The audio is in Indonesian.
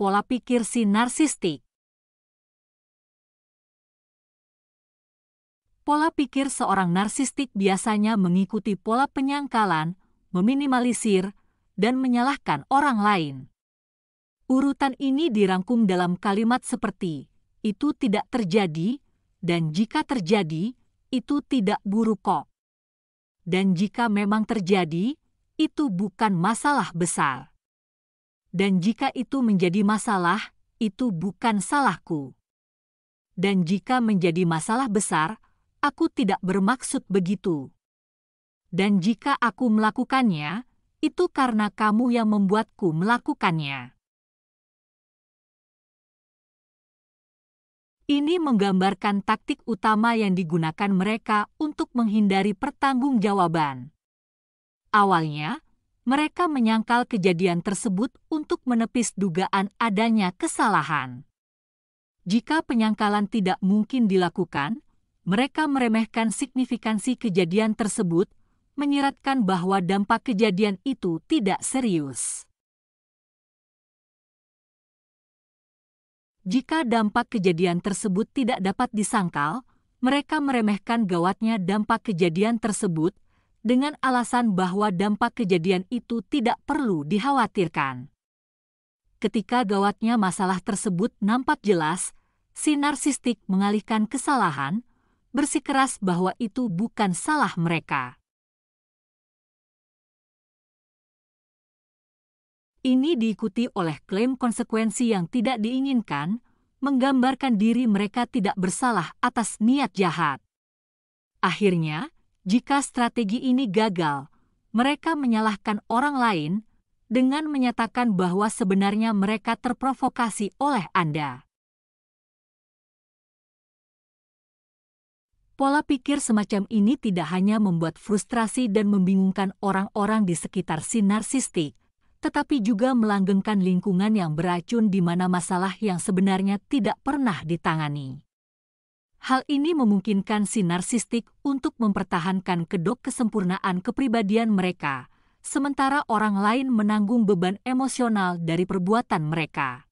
pola pikir si narsistik. Pola pikir seorang narsistik biasanya mengikuti pola penyangkalan, meminimalisir, dan menyalahkan orang lain. Urutan ini dirangkum dalam kalimat seperti, itu tidak terjadi, dan jika terjadi, itu tidak buruk kok. Dan jika memang terjadi, itu bukan masalah besar. Dan jika itu menjadi masalah, itu bukan salahku. Dan jika menjadi masalah besar, aku tidak bermaksud begitu. Dan jika aku melakukannya, itu karena kamu yang membuatku melakukannya. Ini menggambarkan taktik utama yang digunakan mereka untuk menghindari pertanggungjawaban. Awalnya, mereka menyangkal kejadian tersebut untuk menepis dugaan adanya kesalahan. Jika penyangkalan tidak mungkin dilakukan, mereka meremehkan signifikansi kejadian tersebut, menyiratkan bahwa dampak kejadian itu tidak serius. Jika dampak kejadian tersebut tidak dapat disangkal, mereka meremehkan gawatnya dampak kejadian tersebut, dengan alasan bahwa dampak kejadian itu tidak perlu dikhawatirkan. Ketika gawatnya masalah tersebut nampak jelas, si narsistik mengalihkan kesalahan, bersikeras bahwa itu bukan salah mereka. Ini diikuti oleh klaim konsekuensi yang tidak diinginkan, menggambarkan diri mereka tidak bersalah atas niat jahat. Akhirnya, jika strategi ini gagal, mereka menyalahkan orang lain dengan menyatakan bahwa sebenarnya mereka terprovokasi oleh Anda. Pola pikir semacam ini tidak hanya membuat frustrasi dan membingungkan orang-orang di sekitar si narsistik, tetapi juga melanggengkan lingkungan yang beracun di mana masalah yang sebenarnya tidak pernah ditangani. Hal ini memungkinkan si narsistik untuk mempertahankan kedok kesempurnaan kepribadian mereka, sementara orang lain menanggung beban emosional dari perbuatan mereka.